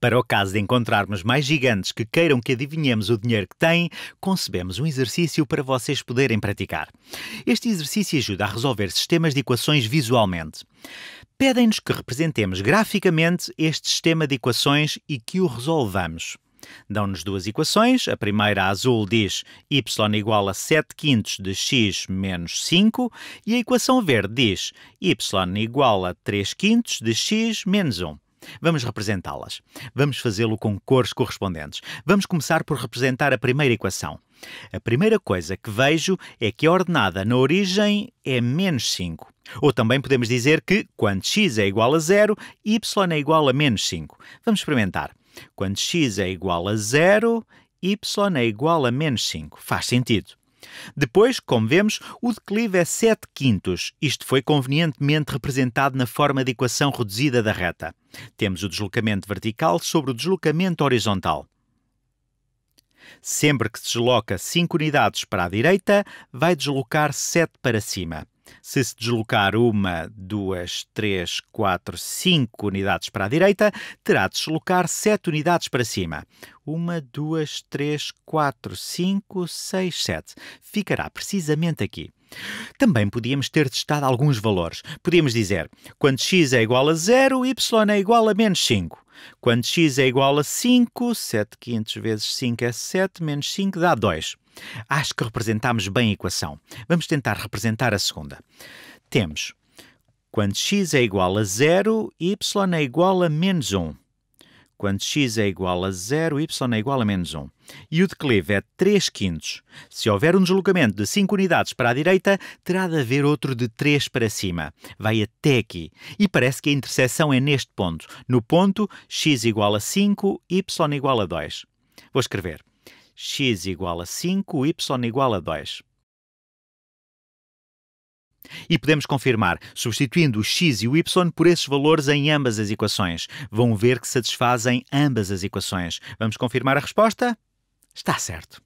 Para o caso de encontrarmos mais gigantes que queiram que adivinhemos o dinheiro que têm, concebemos um exercício para vocês poderem praticar. Este exercício ajuda a resolver sistemas de equações visualmente. Pedem-nos que representemos graficamente este sistema de equações e que o resolvamos. Dão-nos duas equações. A primeira, a azul, diz y igual a 7 quintos de x menos 5. E a equação verde diz y igual a 3 quintos de x menos 1. Vamos representá-las. Vamos fazê-lo com cores correspondentes. Vamos começar por representar a primeira equação. A primeira coisa que vejo é que a ordenada na origem é menos 5. Ou também podemos dizer que, quando x é igual a zero, y é igual a menos 5. Vamos experimentar. Quando x é igual a zero, y é igual a menos 5. Faz sentido. Depois, como vemos, o declive é 7 quintos. Isto foi convenientemente representado na forma de equação reduzida da reta. Temos o deslocamento vertical sobre o deslocamento horizontal. Sempre que se desloca 5 unidades para a direita, vai deslocar 7 para cima. Se se deslocar uma, duas, três, quatro, cinco unidades para a direita, terá de deslocar sete unidades para cima. Uma, duas, três, quatro, cinco, seis, sete. Ficará precisamente aqui. Também podíamos ter testado alguns valores. Podíamos dizer, quando x é igual a zero, y é igual a menos 5. Quando x é igual a 5, 7 quintos vezes 5 é 7, menos 5 dá 2. Acho que representámos bem a equação. Vamos tentar representar a segunda. Temos quando x é igual a zero, y é igual a menos 1. Quando x é igual a zero, y é igual a menos 1. E o declive é 3 quintos. Se houver um deslocamento de 5 unidades para a direita, terá de haver outro de 3 para cima. Vai até aqui. E parece que a interseção é neste ponto. No ponto, x igual a 5, y igual a 2. Vou escrever x igual a 5, y igual a 2. E podemos confirmar, substituindo o x e o y por esses valores em ambas as equações. Vão ver que satisfazem ambas as equações. Vamos confirmar a resposta? Está certo.